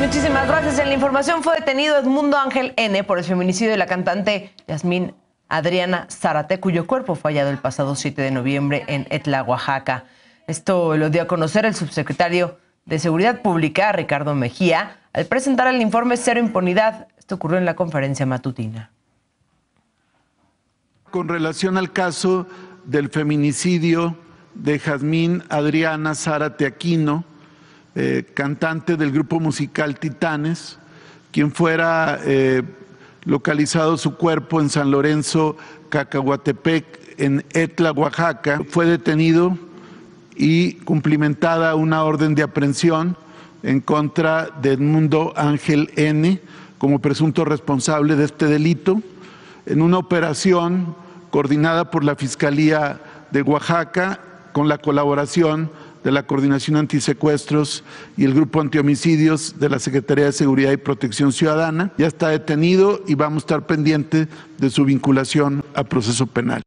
Muchísimas gracias. En la información fue detenido Edmundo Ángel N. por el feminicidio de la cantante Yasmín Adriana Zárate, cuyo cuerpo fue hallado el pasado 7 de noviembre en Etla, Oaxaca. Esto lo dio a conocer el subsecretario de Seguridad Pública, Ricardo Mejía, al presentar el informe Cero Impunidad. Esto ocurrió en la conferencia matutina. Con relación al caso del feminicidio de Jazmín Adriana Zárate Aquino, eh, cantante del grupo musical Titanes, quien fuera eh, localizado su cuerpo en San Lorenzo, Cacahuatepec, en Etla, Oaxaca, fue detenido y cumplimentada una orden de aprehensión en contra de Edmundo Ángel N como presunto responsable de este delito en una operación coordinada por la Fiscalía de Oaxaca con la colaboración de la Coordinación Antisecuestros y el Grupo Antihomicidios de la Secretaría de Seguridad y Protección Ciudadana. Ya está detenido y vamos a estar pendiente de su vinculación a proceso penal.